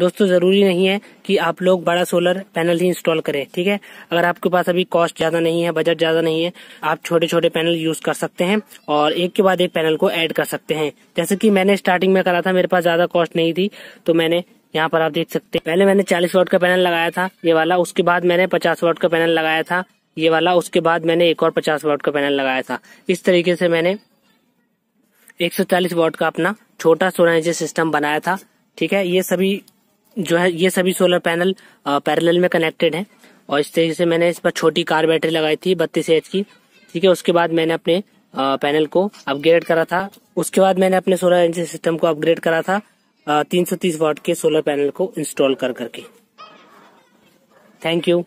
दोस्तों जरूरी नहीं है कि आप लोग बड़ा सोलर पैनल ही इंस्टॉल करें ठीक है अगर आपके पास अभी कॉस्ट ज्यादा नहीं है बजट ज्यादा नहीं है आप छोटे छोटे पैनल यूज कर सकते हैं और एक के बाद एक पैनल को एड कर सकते हैं जैसे कि मैंने स्टार्टिंग में करा था मेरे पास ज्यादा कॉस्ट नहीं थी तो मैंने यहाँ पर आप देख सकते हैं पहले मैंने चालीस वोट का पैनल लगाया था ये वाला उसके बाद मैंने पचास वोट का पैनल लगाया था ये वाला उसके बाद मैंने एक और पचास वोट का पैनल लगाया था इस तरीके से मैंने चालीस वोट का अपना छोटा सोलर एनर्जी सिस्टम बनाया था ठीक है ये सभी जो है ये सभी सोलर पैनल पैरेलल में कनेक्टेड है और इस तरीके से मैंने इस पर छोटी कार बैटरी लगाई थी बत्तीस एच की ठीक है उसके बाद मैंने अपने पैनल को अपग्रेड करा था उसके बाद मैंने अपने सोलर एनर्जी सिस्टम को अपग्रेड करा था तीन सौ तीस वाट के सोलर पैनल को इंस्टॉल कर करके थैंक यू